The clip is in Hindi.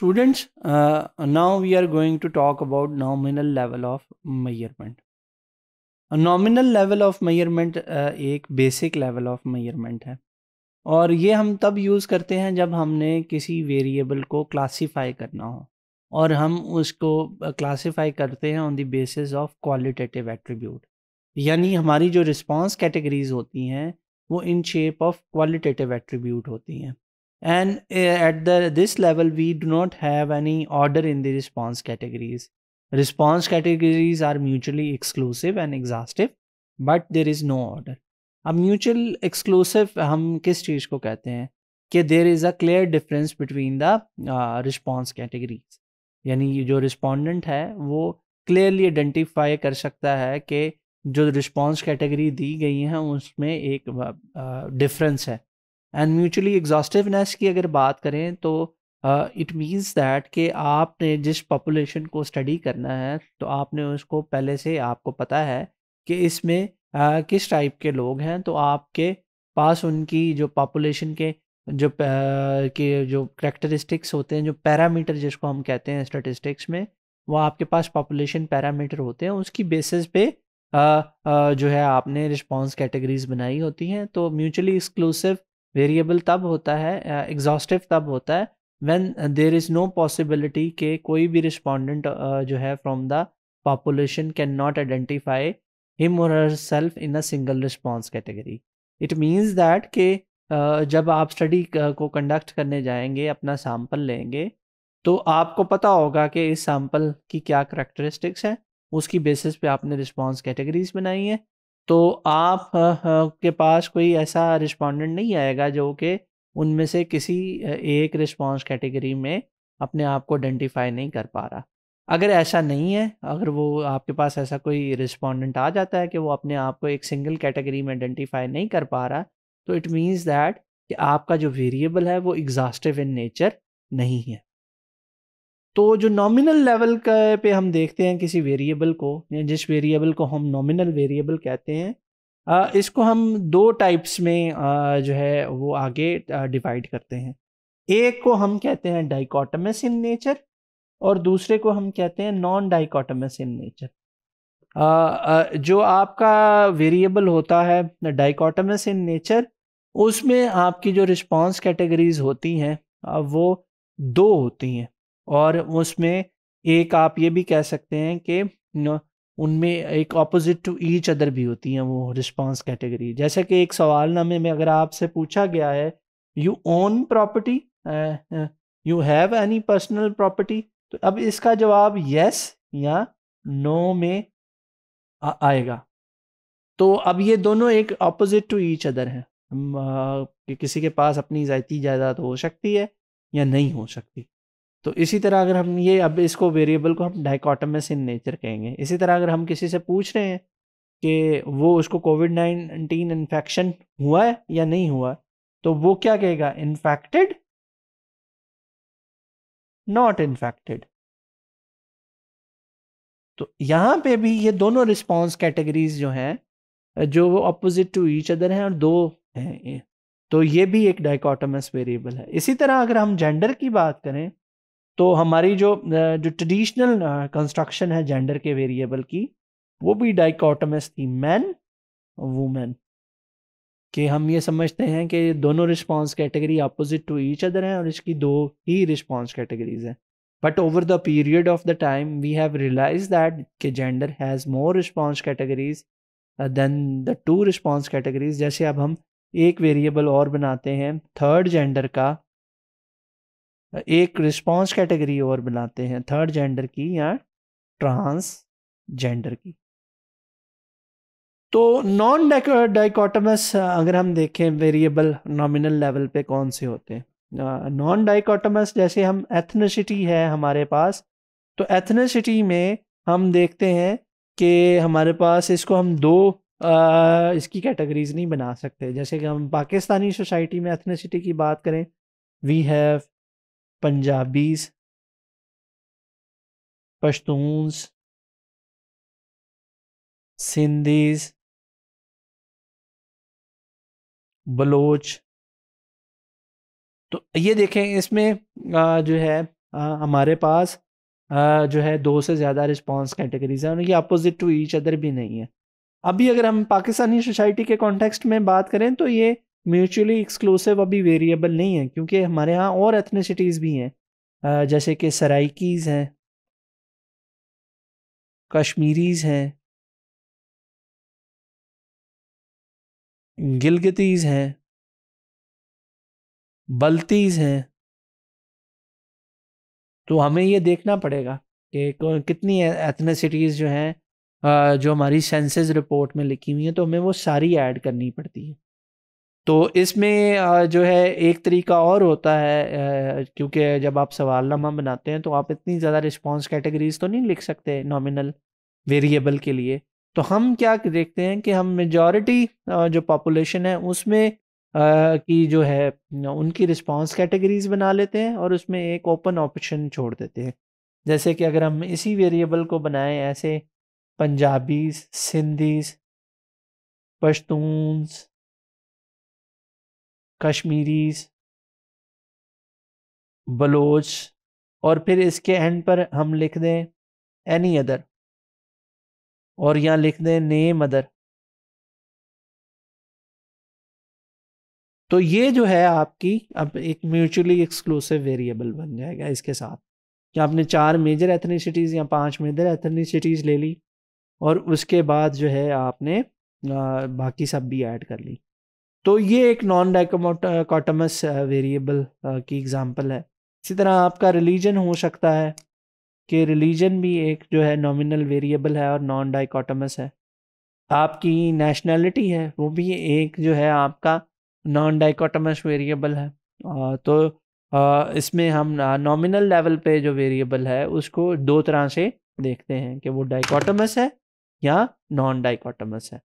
students now we are going to talk about nominal level of of nominal level of level uh, एक बेसिक लेवल ऑफ measurement है और ये हम तब यूज़ करते हैं जब हमने किसी वेरिएबल को क्लासीफाई करना हो और हम उसको क्लासीफाई uh, करते हैं on the basis of qualitative attribute यानी हमारी जो रिस्पॉन्स कैटेगरीज होती हैं वो in shape of qualitative attribute होती हैं and at the this level we do not have any order in the response categories response categories are mutually exclusive and exhaustive but there is no order अब म्यूचुअल एक्सक्लूसिव हम किस चीज़ को कहते हैं कि there is a clear difference between the response categories यानी जो रिस्पोंडेंट है वो क्लियरली आइडेंटिफाई कर सकता है कि जो रिस्पॉन्स कैटेगरी दी गई हैं उसमें एक डिफरेंस uh, है एंड म्यूचुअली एग्जॉस्टिवनेस की अगर बात करें तो इट मीन्स दैट कि आपने जिस पॉपुलेशन को स्टडी करना है तो आपने उसको पहले से आपको पता है कि इसमें uh, किस टाइप के लोग हैं तो आपके पास उनकी जो पॉपुलेशन के जो uh, के जो करेक्टरिस्टिक्स होते हैं जो पैरामीटर जिसको हम कहते हैं स्टेटिस्टिक्स में वो आपके पास पॉपुलेशन पैरामीटर होते हैं उसकी बेसिस पे uh, uh, जो है आपने रिस्पॉन्स कैटेगरीज बनाई होती हैं तो म्यूचुअली एक्सक्लूसिव वेरिएबल तब होता है एग्जॉस्टिव तब होता है when there is no possibility के कोई भी रिस्पोंडेंट जो है from the not identify him or herself in a single response category it means that के जब आप स्टडी को कंडक्ट करने जाएंगे अपना सैम्पल लेंगे तो आपको पता होगा कि इस सैम्पल की क्या करेक्टरिस्टिक्स हैं उसकी बेसिस पे आपने रिस्पॉन्स कैटेगरीज बनाई हैं तो आप के पास कोई ऐसा रिस्पोंडेंट नहीं आएगा जो कि उनमें से किसी एक रिस्पॉन्स कैटेगरी में अपने आप को आइडेंटिफाई नहीं कर पा रहा अगर ऐसा नहीं है अगर वो आपके पास ऐसा कोई रिस्पॉन्डेंट आ जाता है कि वो अपने आप को एक सिंगल कैटेगरी में आइडेंटिफाई नहीं कर पा रहा तो इट मीन्स दैट कि आपका जो वेरिएबल है वो एग्जास्टिव इन नेचर नहीं है तो जो नॉमिनल लेवल का पे हम देखते हैं किसी वेरिएबल को या जिस वेरिएबल को हम नॉमिनल वेरिएबल कहते हैं आ, इसको हम दो टाइप्स में आ, जो है वो आगे डिवाइड करते हैं एक को हम कहते हैं डाइकोटमस इन नेचर और दूसरे को हम कहते हैं नॉन डाइकोटमस इन नेचर जो आपका वेरिएबल होता है डाइकोटमस इन नेचर उसमें आपकी जो रिस्पॉन्स कैटेगरीज होती हैं वो दो होती हैं और उसमें एक आप ये भी कह सकते हैं कि उनमें एक ऑपोजिट टू ईच अदर भी होती हैं वो रिस्पांस कैटेगरी जैसे कि एक सवालनामे में अगर आपसे पूछा गया है you own property you have any personal property तो अब इसका जवाब यस या नो में आ, आएगा तो अब ये दोनों एक ऑपोजिट टू ईच अदर हैं कि किसी के पास अपनी जायती जायदाद तो हो सकती है या नहीं हो सकती तो इसी तरह अगर हम ये अब इसको वेरिएबल को हम डाइकॉटमस इन नेचर कहेंगे इसी तरह अगर हम किसी से पूछ रहे हैं कि वो उसको कोविड नाइनटीन इन्फेक्शन हुआ है या नहीं हुआ तो वो क्या कहेगा इन्फेक्टेड नॉट इन्फेक्टेड तो यहाँ पे भी ये दोनों रिस्पॉन्स कैटेगरीज जो हैं जो वो अपोजिट टू ईच अदर हैं और दो हैं तो ये भी एक डाइकोटमस वेरिएबल है इसी तरह अगर हम जेंडर की बात करें तो हमारी जो जो ट्रेडिशनल कंस्ट्रक्शन है जेंडर के वेरिएबल की वो भी डाइकोटमस थी मैन वुमेन कि हम ये समझते हैं कि दोनों response category opposite to each other हैं और इसकी दो ही रिस्पांस कैटेगरीज हैं but over the period of the time we have realise that कि gender has more response categories than the two response categories जैसे अब हम एक वेरिएबल और बनाते हैं थर्ड जेंडर का एक रिस्पॉन्स कैटेगरी और बनाते हैं थर्ड जेंडर की या ट्रांस जेंडर की तो नॉन डाइकोटमस अगर हम देखें वेरिएबल नॉमिनल लेवल पे कौन से होते हैं नॉन डाइकोटमस जैसे हम एथनिसिटी है हमारे पास तो एथनिसिटी में हम देखते हैं कि हमारे पास इसको हम दो आ, इसकी कैटेगरीज नहीं बना सकते जैसे कि हम पाकिस्तानी सोसाइटी में एथनिसिटी की बात करें वी हैव पंजाबीज पश्तूनस सिंधीज बलोच तो ये देखें इसमें आ, जो है आ, हमारे पास आ, जो है दो से ज़्यादा रिस्पांस कैटेगरीज हैं उनकी अपोजिट टू ईच अदर भी नहीं है अभी अगर हम पाकिस्तानी सोसाइटी के कॉन्टेक्स्ट में बात करें तो ये म्यूचुअली एक्सक्लूसिव अभी वेरिएबल नहीं है क्योंकि हमारे यहाँ और एथनीसिटीज़ भी हैं जैसे कि सराइकीज़ हैं कश्मीरीज़ हैं गिलगतीज हैं बल्तीज़ हैं तो हमें ये देखना पड़ेगा कि कितनी एथनीसिटीज़ जो हैं जो हमारी सेंसेस रिपोर्ट में लिखी हुई हैं तो हमें वो सारी ऐड करनी पड़ती है तो इसमें जो है एक तरीका और होता है क्योंकि जब आप सवालनामा बनाते हैं तो आप इतनी ज़्यादा रिस्पॉन्स कैटेगरीज तो नहीं लिख सकते नॉमिनल वेरिएबल के लिए तो हम क्या देखते हैं कि हम मेजॉरिटी जो पॉपुलेशन है उसमें की जो है उनकी रिस्पांस कैटेगरीज बना लेते हैं और उसमें एक ओपन ऑप्शन छोड़ देते हैं जैसे कि अगर हम इसी वेरिएबल को बनाएं ऐसे पंजाबीज सिंधीज पश्तूनस कश्मीरीज बलोच और फिर इसके एंड पर हम लिख दें एनी अदर और यहाँ लिख दें नेम अदर तो ये जो है आपकी अब एक म्यूचुअली एक्सक्लूसिव वेरिएबल बन जाएगा इसके साथ कि आपने चार मेजर एथनीसिटीज़ या पांच मेजर एथनीसिटीज़ ले ली और उसके बाद जो है आपने बाकी सब भी ऐड कर ली तो ये एक नॉन डाइकोटमस वेरिएबल की एग्जांपल है इसी तरह आपका रिलीजन हो सकता है कि रिलीजन भी एक जो है नॉमिनल वेरिएबल है और नॉन डाइकोटमस है आपकी नेशनैलिटी है वो भी एक जो है आपका नॉन डाइकोटमस वेरिएबल है तो इसमें हम नॉमिनल लेवल पे जो वेरिएबल है उसको दो तरह से देखते हैं कि वो डाइकोटमस है या नॉन डाइकोटमस है